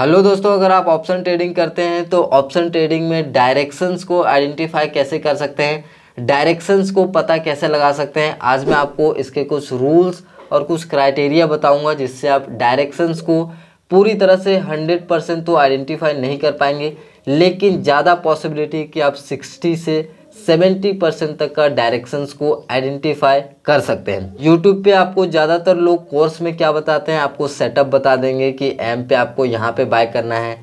hello दोस्तों अगर आप ऑप्शन ट्रेडिंग करते हैं तो ऑप्शन ट्रेडिंग में डायरेक्शंस को आइडेंटिफाई कैसे कर सकते हैं डायरेक्शंस को पता कैसे लगा सकते हैं आज मैं आपको इसके कुछ रूल्स और कुछ क्राइटेरिया बताऊंगा जिससे आप डायरेक्शंस को पूरी तरह से 100 परसेंट तो आइडेंटिफाई नहीं कर पाएंगे लेकिन ज़्यादा पॉसिबिलिटी कि आप सिक्सटी से सेवेंटी परसेंट तक का डायरेक्शंस को आइडेंटिफाई कर सकते हैं यूट्यूब पे आपको ज़्यादातर लोग कोर्स में क्या बताते हैं आपको सेटअप बता देंगे कि एम पे आपको यहाँ पे बाय करना है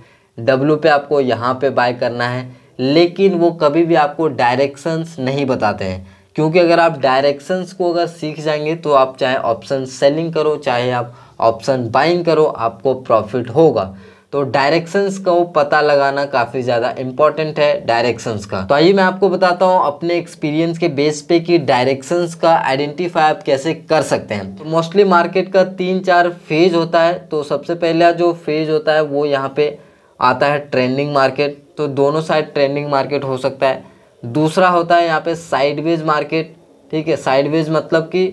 डब्लू पे आपको यहाँ पे बाय करना है लेकिन वो कभी भी आपको डायरेक्शंस नहीं बताते हैं क्योंकि अगर आप डायरेक्शंस को अगर सीख जाएंगे तो आप चाहे ऑप्शन सेलिंग करो चाहे आप ऑप्शन बाइंग करो आपको प्रॉफिट होगा तो डायरेक्शंस का पता लगाना काफ़ी ज़्यादा इंपॉर्टेंट है डायरेक्शंस का तो आइए मैं आपको बताता हूँ अपने एक्सपीरियंस के बेस पे कि डायरेक्शंस का आइडेंटिफाई आप कैसे कर सकते हैं तो मोस्टली मार्केट का तीन चार फेज होता है तो सबसे पहला जो फेज होता है वो यहाँ पे आता है ट्रेंडिंग मार्केट तो दोनों साइड ट्रेंडिंग मार्केट हो सकता है दूसरा होता है यहाँ पे साइडवेज मार्केट ठीक है साइडवेज मतलब कि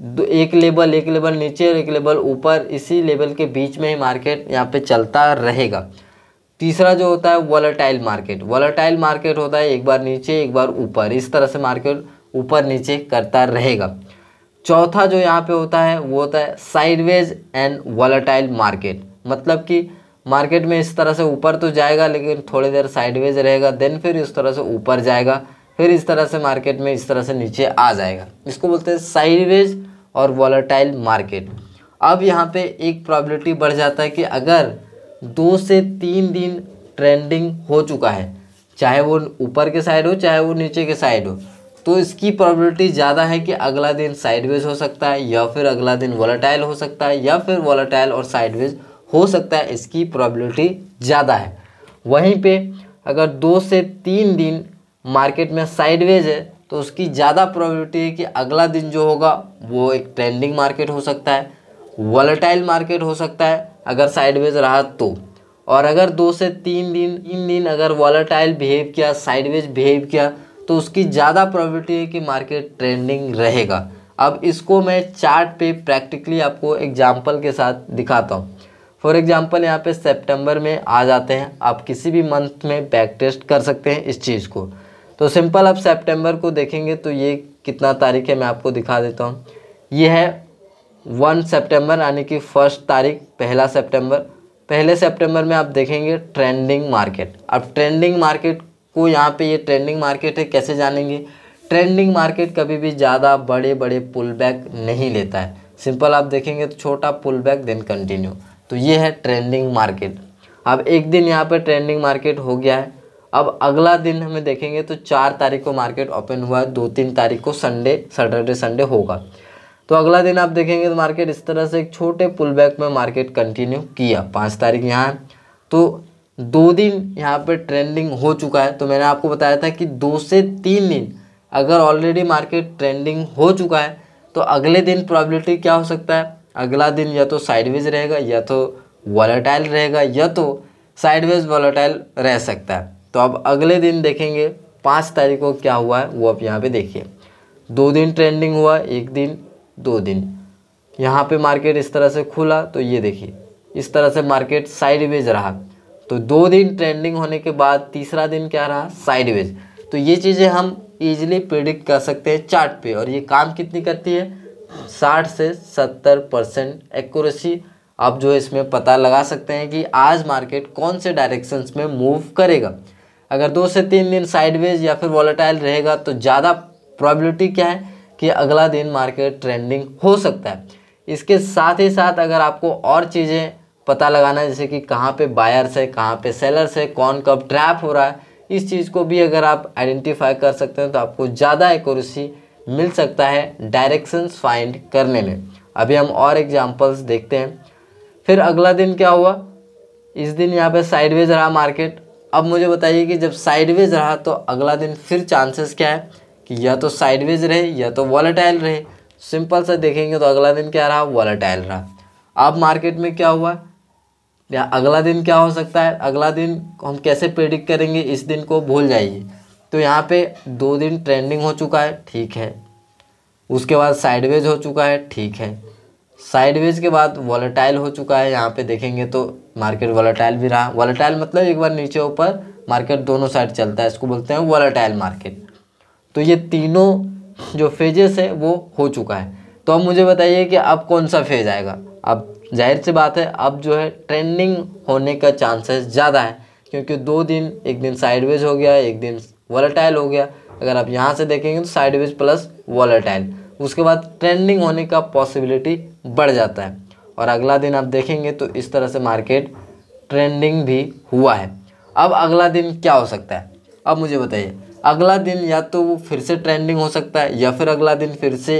दो एक लेवल एक लेवल नीचे और एक लेवल ऊपर इसी लेवल के बीच में ही मार्केट यहाँ पे चलता रहेगा तीसरा जो होता है वॉलाटाइल मार्केट वॉलाटाइल मार्केट होता है एक बार नीचे एक बार ऊपर इस तरह से मार्केट ऊपर नीचे करता रहेगा चौथा जो यहाँ पे होता है वो होता है साइडवेज एंड वॉलाटाइल मार्केट मतलब कि मार्केट में इस तरह से ऊपर तो जाएगा लेकिन थोड़ी देर साइडवेज रहेगा देन फिर इस तरह से ऊपर जाएगा फिर इस तरह से मार्केट में इस तरह से नीचे आ जाएगा इसको बोलते हैं साइडवेज और वॉलाटाइल मार्केट अब यहाँ पे एक प्रॉब्लिटी बढ़ जाता है कि अगर दो से तीन दिन ट्रेंडिंग हो चुका है चाहे वो ऊपर के साइड हो चाहे वो नीचे के साइड हो तो इसकी प्रॉब्लिटी ज़्यादा है कि अगला दिन साइडवेज हो सकता है या फिर अगला दिन वॉलाटाइल हो सकता है या फिर वॉलाटाइल और साइडवेज हो सकता है इसकी प्रॉब्लिटी ज़्यादा है वहीं पे अगर दो से तीन दिन मार्केट में साइडवेज है तो उसकी ज़्यादा प्रोबेबिलिटी है कि अगला दिन जो होगा वो एक ट्रेंडिंग मार्केट हो सकता है वॉलेटाइल मार्केट हो सकता है अगर साइडवेज रहा तो और अगर दो से तीन दिन तीन दिन अगर वॉलेटाइल बिहेव किया साइडवेज बिहेव किया तो उसकी ज़्यादा प्रोबेबिलिटी है कि मार्केट ट्रेंडिंग रहेगा अब इसको मैं चार्ट पे प्रैक्टिकली आपको एग्जाम्पल के साथ दिखाता हूँ फॉर एग्ज़ाम्पल यहाँ पे सितंबर में आ जाते हैं आप किसी भी मंथ में बैक टेस्ट कर सकते हैं इस चीज़ को तो सिंपल आप सेप्टेम्बर को देखेंगे तो ये कितना तारीख है मैं आपको दिखा देता हूँ ये है वन सेप्टेम्बर यानी कि फर्स्ट तारीख पहला सेप्टेम्बर पहले सेप्टेम्बर में आप देखेंगे ट्रेंडिंग मार्केट अब ट्रेंडिंग मार्केट को यहाँ पे ये ट्रेंडिंग मार्केट है कैसे जानेंगे ट्रेंडिंग मार्केट कभी भी ज़्यादा बड़े बड़े पुल बैक नहीं लेता है सिंपल आप देखेंगे तो छोटा पुल बैक देन कंटिन्यू तो ये है ट्रेंडिंग मार्केट अब एक दिन यहाँ पर ट्रेंडिंग मार्केट हो गया है अब अगला दिन हमें देखेंगे तो चार तारीख को मार्केट ओपन हुआ है दो तीन तारीख को संडे सैटरडे संडे होगा तो अगला दिन आप देखेंगे तो मार्केट इस तरह से एक छोटे पुल बैक में मार्केट कंटिन्यू किया पाँच तारीख यहाँ तो दो दिन यहाँ पर ट्रेंडिंग हो चुका है तो मैंने आपको बताया था कि दो से तीन दिन अगर ऑलरेडी मार्केट ट्रेंडिंग हो चुका है तो अगले दिन प्रॉबिलिटी क्या हो सकता है अगला दिन या तो साइडवेज रहेगा या तो वॉलेटाइल रहेगा या तो साइडवेज वॉलेटाइल रह सकता है तो अब अगले दिन देखेंगे पाँच तारीख को क्या हुआ है वो आप यहाँ पे देखिए दो दिन ट्रेंडिंग हुआ एक दिन दो दिन यहाँ पे मार्केट इस तरह से खुला तो ये देखिए इस तरह से मार्केट साइडवेज रहा तो दो दिन ट्रेंडिंग होने के बाद तीसरा दिन क्या रहा साइडवेज तो ये चीज़ें हम ईजिली प्रिडिक्ट कर सकते हैं चार्ट पे और ये काम कितनी करती है साठ से सत्तर परसेंट एक्यूरेसी आप जो इसमें पता लगा सकते हैं कि आज मार्केट कौन से डायरेक्शंस में मूव करेगा अगर दो से तीन दिन साइडवेज या फिर वॉलेटाइल रहेगा तो ज़्यादा प्रॉबिलिटी क्या है कि अगला दिन मार्केट ट्रेंडिंग हो सकता है इसके साथ ही साथ अगर आपको और चीज़ें पता लगाना है जैसे कि कहाँ पे बायर्स है कहाँ पे सेलर्स है कौन कब ट्रैप हो रहा है इस चीज़ को भी अगर आप आइडेंटिफाई कर सकते हैं तो आपको ज़्यादा एकोरेसी मिल सकता है डायरेक्शंस फाइंड करने में अभी हम और एग्जांपल्स देखते हैं फिर अगला दिन क्या हुआ इस दिन यहाँ पे साइडवेज रहा मार्केट अब मुझे बताइए कि जब साइडवेज रहा तो अगला दिन फिर चांसेस क्या है कि या तो साइडवेज रहे या तो वॉलेटाइल रहे सिंपल सा देखेंगे तो अगला दिन क्या रहा वॉलेटाइल रहा अब मार्केट में क्या हुआ या अगला दिन क्या हो सकता है अगला दिन हम कैसे प्रेडिक्ट करेंगे इस दिन को भूल जाइए तो यहाँ पे दो दिन ट्रेंडिंग हो चुका है ठीक है उसके बाद साइडवेज हो चुका है ठीक है साइडवेज के बाद वॉलेटाइल हो चुका है यहाँ पे देखेंगे तो मार्केट वॉलेटाइल भी रहा वॉलेटाइल मतलब एक बार नीचे ऊपर मार्केट दोनों साइड चलता है इसको बोलते हैं वॉलेटाइल मार्केट तो ये तीनों जो फेजेस है वो हो चुका है तो अब मुझे बताइए कि अब कौन सा फेज आएगा अब जाहिर सी बात है अब जो है ट्रेंडिंग होने का चांसेस ज़्यादा है क्योंकि दो दिन एक दिन साइडवेज हो गया एक दिन वॉलेटाइल हो गया अगर आप यहाँ से देखेंगे तो साइडवेज प्लस वॉलेटाइल उसके बाद ट्रेंडिंग होने का पॉसिबिलिटी बढ़ जाता है और अगला दिन आप देखेंगे तो इस तरह से मार्केट ट्रेंडिंग भी हुआ है अब अगला दिन क्या हो सकता है अब मुझे बताइए अगला दिन या तो वो फिर से ट्रेंडिंग हो सकता है या फिर अगला दिन फिर से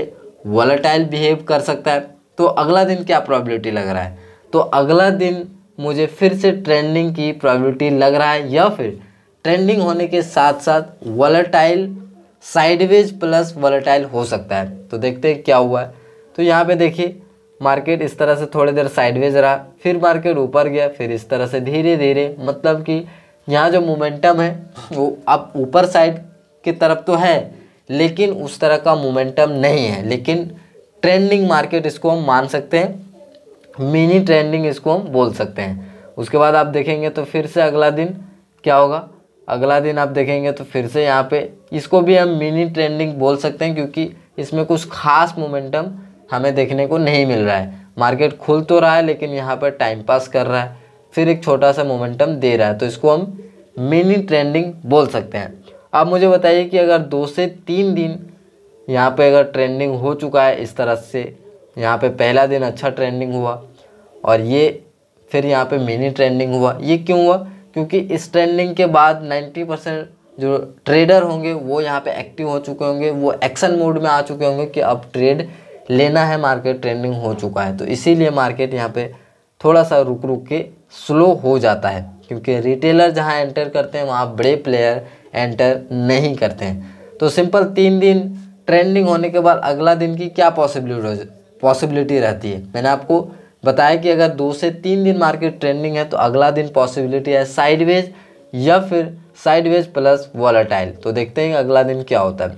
वॉलेटाइल बिहेव कर सकता है तो अगला दिन क्या प्रॉबिलिटी लग रहा है तो अगला दिन मुझे फिर से ट्रेंडिंग की प्रॉबिलिटी लग रहा है या फिर ट्रेंडिंग होने के साथ साथ वॉलेटाइल साइडवेज प्लस वॉलेटाइल हो सकता है तो देखते हैं क्या हुआ है तो यहाँ पे देखिए मार्केट इस तरह से थोड़ी देर साइडवेज रहा फिर मार्केट ऊपर गया फिर इस तरह से धीरे धीरे मतलब कि यहाँ जो मोमेंटम है वो अब ऊपर साइड की तरफ तो है लेकिन उस तरह का मोमेंटम नहीं है लेकिन ट्रेंडिंग मार्केट इसको हम मान सकते हैं मिनी ट्रेंडिंग इसको हम बोल सकते हैं उसके बाद आप देखेंगे तो फिर से अगला दिन क्या होगा अगला दिन आप देखेंगे तो फिर से यहाँ पे इसको भी हम मिनी ट्रेंडिंग बोल सकते हैं क्योंकि इसमें कुछ खास मोमेंटम हमें देखने को नहीं मिल रहा है मार्केट खुल तो रहा है लेकिन यहाँ पर टाइम पास कर रहा है फिर एक छोटा सा मोमेंटम दे रहा है तो इसको हम मिनी ट्रेंडिंग बोल सकते हैं आप मुझे बताइए कि अगर दो से तीन दिन यहाँ पे अगर ट्रेंडिंग हो चुका है इस तरह से यहाँ पे पहला दिन अच्छा ट्रेंडिंग हुआ और ये फिर यहाँ पे मिनी ट्रेंडिंग हुआ ये क्यों हुआ क्योंकि इस ट्रेंडिंग के बाद 90 परसेंट जो ट्रेडर होंगे वो यहाँ पे एक्टिव हो चुके होंगे वो एक्शन मोड में आ चुके होंगे कि अब ट्रेड लेना है मार्केट ट्रेंडिंग हो चुका है तो इसीलिए मार्केट यहाँ पे थोड़ा सा रुक रुक के स्लो हो जाता है क्योंकि रिटेलर जहाँ एंटर करते हैं वहाँ बड़े प्लेयर एंटर नहीं करते हैं तो सिंपल तीन दिन ट्रेंडिंग होने के बाद अगला दिन की क्या पॉसिबिलिटी पॉसिबिलिटी रहती है मैंने आपको बताया कि अगर दो से तीन दिन मार्केट ट्रेंडिंग है तो अगला दिन पॉसिबिलिटी है साइडवेज या फिर साइडवेज प्लस वॉलाटाइल तो देखते हैं अगला दिन क्या होता है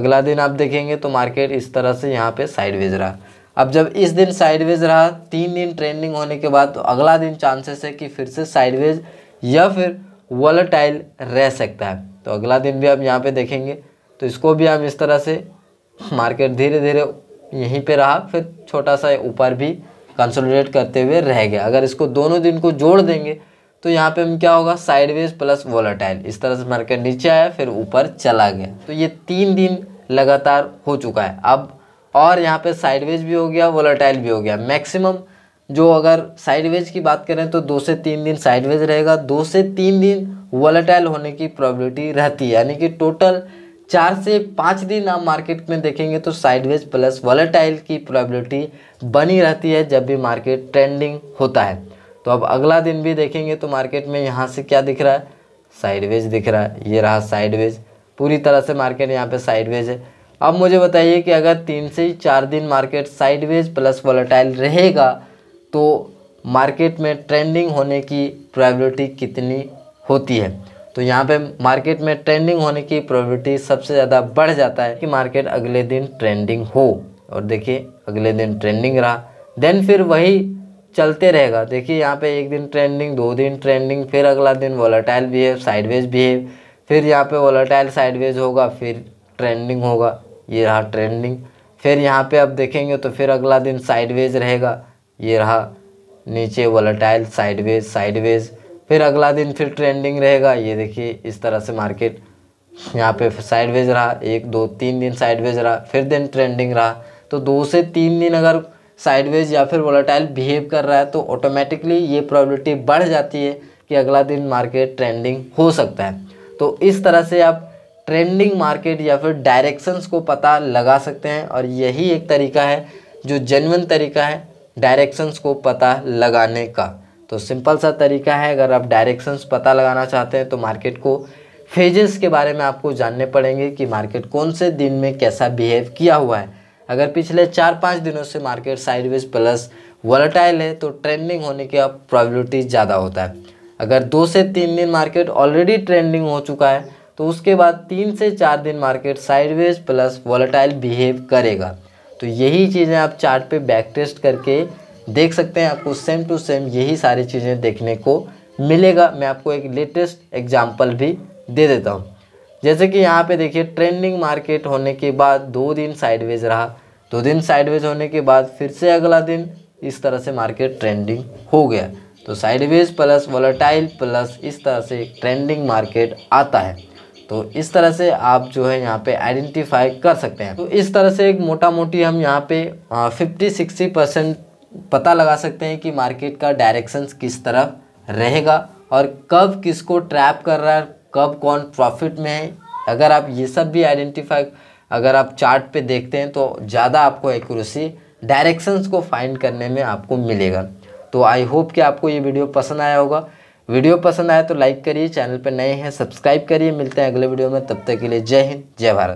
अगला दिन आप देखेंगे तो मार्केट इस तरह से यहाँ पे साइडवेज रहा अब जब इस दिन साइडवेज रहा तीन दिन ट्रेंडिंग होने के बाद तो अगला दिन चांसेस है कि फिर से साइडवेज या फिर वॉलाटाइल रह सकता है तो अगला दिन भी आप यहाँ पर देखेंगे तो इसको भी हम इस तरह से मार्केट धीरे धीरे यहीं पर रहा फिर छोटा सा ऊपर भी कंसोलिडेट करते हुए रह गया अगर इसको दोनों दिन को जोड़ देंगे तो यहाँ पे हम क्या होगा साइडवेज प्लस वोलाटाइल इस तरह से मार्केट नीचे आया फिर ऊपर चला गया तो ये तीन दिन लगातार हो चुका है अब और यहाँ पे साइडवेज भी हो गया वोलाटाइल भी हो गया मैक्सिमम जो अगर साइडवेज की बात करें तो दो से तीन दिन साइडवेज रहेगा दो से तीन दिन वोलाटाइल होने की प्रॉबिलिटी रहती है यानी कि टोटल चार से पाँच दिन आप मार्केट में देखेंगे तो साइडवेज प्लस वॉलेटाइल की प्रोबेबिलिटी बनी रहती है जब भी मार्केट ट्रेंडिंग होता है तो अब अगला दिन भी देखेंगे तो मार्केट में यहाँ से क्या दिख रहा है साइडवेज दिख रहा है ये रहा साइडवेज पूरी तरह से मार्केट यहाँ पे साइडवेज है अब मुझे बताइए कि अगर तीन से चार दिन मार्केट साइडवेज प्लस वॉलेटाइल रहेगा तो मार्केट में ट्रेंडिंग होने की प्रोबेबिलिटी कितनी होती है तो यहाँ पे मार्केट में ट्रेंडिंग होने की प्रोबेबिलिटी सबसे ज़्यादा बढ़ जाता है कि मार्केट अगले दिन ट्रेंडिंग हो और देखिए अगले दिन ट्रेंडिंग रहा देन फिर वही चलते रहेगा देखिए यहाँ पे एक दिन ट्रेंडिंग दो दिन ट्रेंडिंग फिर अगला दिन वॉलाटाइल बिहेव साइडवेज बिहेव फिर यहाँ पे वॉलाटाइल साइडवेज होगा फिर ट्रेंडिंग होगा ये रहा ट्रेंडिंग फिर यहाँ पे आप देखेंगे तो फिर अगला दिन साइडवेज रहेगा ये रहा नीचे वॉलाटाइल साइडवेज साइडवेज फिर अगला दिन फिर ट्रेंडिंग रहेगा ये देखिए इस तरह से मार्केट यहाँ पे साइडवेज रहा एक दो तीन दिन साइडवेज रहा फिर दिन ट्रेंडिंग रहा तो दो से तीन दिन अगर साइडवेज या फिर वोलाटाइल बिहेव कर रहा है तो ऑटोमेटिकली ये प्रॉबिलिटी बढ़ जाती है कि अगला दिन मार्केट ट्रेंडिंग हो सकता है तो इस तरह से आप ट्रेंडिंग मार्केट या फिर डायरेक्शंस को पता लगा सकते हैं और यही एक तरीका है जो जेनवन तरीका है डायरेक्शंस को पता लगाने का तो सिंपल सा तरीका है अगर आप डायरेक्शंस पता लगाना चाहते हैं तो मार्केट को फेजेस के बारे में आपको जानने पड़ेंगे कि मार्केट कौन से दिन में कैसा बिहेव किया हुआ है अगर पिछले चार पाँच दिनों से मार्केट साइडवेज प्लस वॉलेटाइल है तो ट्रेंडिंग होने की अब प्रॉबिलिटी ज़्यादा होता है अगर दो से तीन दिन मार्केट ऑलरेडी ट्रेंडिंग हो चुका है तो उसके बाद तीन से चार दिन market sideways plus volatile behave करेगा तो यही चीज़ें आप चार्ट पे बैक टेस्ट करके देख सकते हैं आपको सेम टू सेम यही सारी चीज़ें देखने को मिलेगा मैं आपको एक लेटेस्ट एग्जाम्पल भी दे देता हूँ जैसे कि यहाँ पे देखिए ट्रेंडिंग मार्केट होने के बाद दो दिन साइडवेज रहा दो दिन साइडवेज होने के बाद फिर से अगला दिन इस तरह से मार्केट ट्रेंडिंग हो गया तो साइडवेज प्लस वोलाटाइल प्लस इस तरह से ट्रेंडिंग मार्केट आता है तो इस तरह से आप जो है यहाँ पे आइडेंटिफाई कर सकते हैं तो इस तरह से एक मोटा मोटी हम यहाँ पे फिफ्टी सिक्सटी परसेंट पता लगा सकते हैं कि मार्केट का डायरेक्शन किस तरफ रहेगा और कब किसको ट्रैप कर रहा है कब कौन प्रॉफिट में है अगर आप ये सब भी आइडेंटिफाई अगर आप चार्ट पे देखते हैं तो ज़्यादा आपको एक्यूरेसी डायरेक्शंस को फाइंड करने में आपको मिलेगा तो आई होप कि आपको ये वीडियो पसंद आया होगा वीडियो पसंद आया तो लाइक करिए चैनल पर नए हैं सब्सक्राइब करिए मिलते हैं अगले वीडियो में तब तक के लिए जय हिंद जय भारत